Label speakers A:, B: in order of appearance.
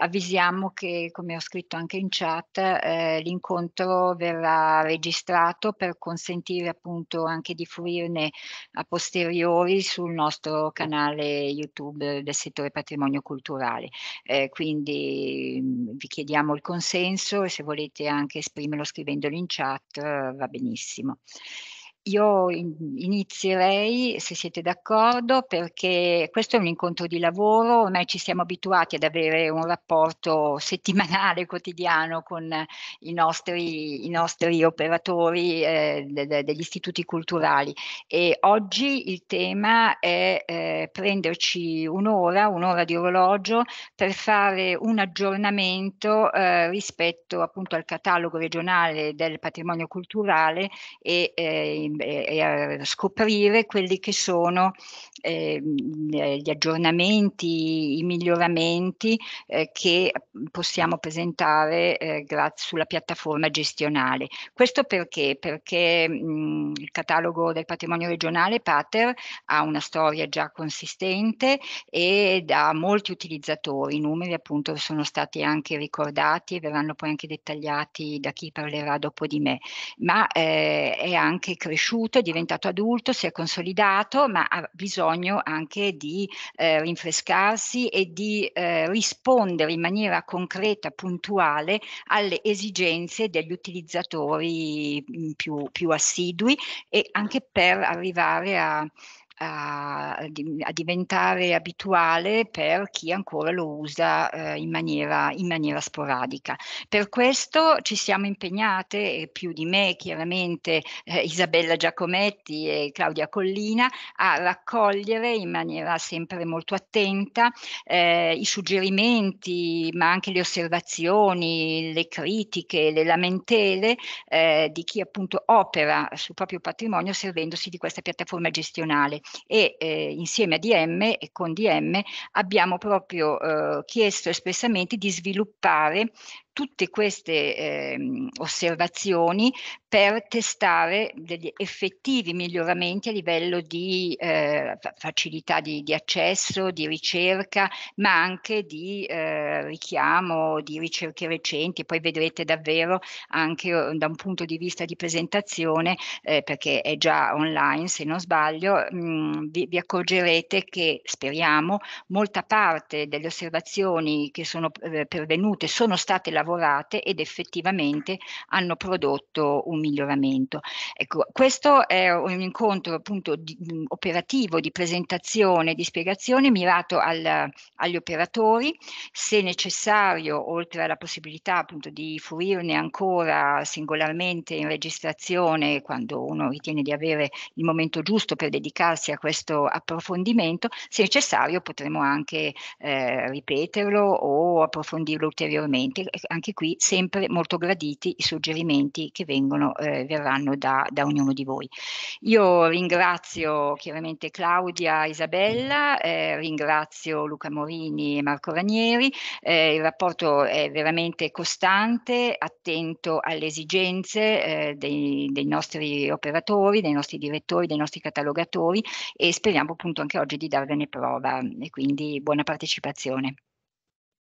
A: Avvisiamo che, come ho scritto anche in chat, eh, l'incontro verrà registrato per consentire appunto anche di fruirne a posteriori sul nostro canale YouTube del settore patrimonio culturale. Eh, quindi mm, vi chiediamo il consenso e se volete anche esprimerlo scrivendolo in chat va benissimo. Io inizierei, se siete d'accordo, perché questo è un incontro di lavoro, ormai ci siamo abituati ad avere un rapporto settimanale, quotidiano con i nostri, i nostri operatori eh, de, de, degli istituti culturali e oggi il tema è eh, prenderci un'ora, un'ora di orologio per fare un aggiornamento eh, rispetto appunto al catalogo regionale del patrimonio culturale e eh, e, a eh, scoprire quelli che sono eh, gli aggiornamenti, i miglioramenti eh, che possiamo presentare eh, sulla piattaforma gestionale. Questo perché? Perché mh, il catalogo del patrimonio regionale Pater ha una storia già consistente e ha molti utilizzatori, i numeri appunto sono stati anche ricordati e verranno poi anche dettagliati da chi parlerà dopo di me, ma eh, è anche cresciuto cresciuto, è diventato adulto, si è consolidato, ma ha bisogno anche di eh, rinfrescarsi e di eh, rispondere in maniera concreta, puntuale alle esigenze degli utilizzatori mm, più, più assidui e anche per arrivare a a, a diventare abituale per chi ancora lo usa eh, in, maniera, in maniera sporadica. Per questo ci siamo impegnate, e più di me chiaramente eh, Isabella Giacometti e Claudia Collina, a raccogliere in maniera sempre molto attenta eh, i suggerimenti, ma anche le osservazioni, le critiche, le lamentele eh, di chi appunto opera sul proprio patrimonio servendosi di questa piattaforma gestionale e eh, insieme a DM e con DM abbiamo proprio eh, chiesto espressamente di sviluppare tutte queste eh, osservazioni per testare degli effettivi miglioramenti a livello di eh, facilità di, di, accesso, di ricerca, ma anche di eh, richiamo, di ricerche recenti. Poi vedrete davvero anche eh, da un punto di vista di presentazione, eh, perché è già online se non sbaglio, mh, mm, vi, vi accorgerete che speriamo molta parte delle osservazioni che sono eh, pervenute sono state lavorate lavorate ed effettivamente hanno prodotto un miglioramento. Ecco, questo è un incontro appunto di, mm, operativo di presentazione, di spiegazione mirato al, agli operatori, se necessario, oltre alla possibilità appunto di fruirne ancora singolarmente in registrazione quando uno ritiene di avere il momento giusto per dedicarsi a questo approfondimento, se necessario potremo anche eh, ripeterlo o approfondirlo ulteriormente, anche qui sempre molto graditi i suggerimenti che vengono, eh, verranno da, da, ognuno di voi. Io ringrazio chiaramente Claudia Isabella, eh, ringrazio Luca Morini e Marco Ranieri, eh, il rapporto è veramente costante, attento alle esigenze eh, dei, dei nostri operatori, dei nostri direttori, dei nostri catalogatori e speriamo appunto anche oggi di darvene prova e quindi buona partecipazione.